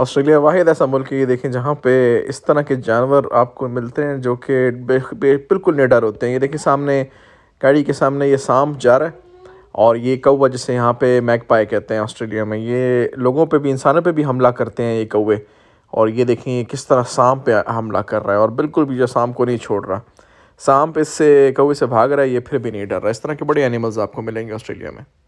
Australia वाहिद ऐसा मुल्क है ये देखें जहाँ पे इस तरह के जानवर आपको मिलते हैं जो कि बिल्कुल निडर होते हैं ये देखें सामने गाड़ी के सामने ये सांप जा रहा है और ये कौवा जिसे यहाँ पे मैक पाए कहते हैं ऑस्ट्रेलिया में ये लोगों पे भी इंसानों पे भी हमला करते हैं ये कौवे और ये देखें ये किस तरह सांप पे हमला कर रहा है और बिल्कुल भी जो सांप को नहीं छोड़ रहा सांप इससे कौवे से भाग रहा है ये फिर भी नहीं डर रहा इस तरह के बड़े एनिमल्स आपको मिलेंगे ऑस्ट्रेलिया में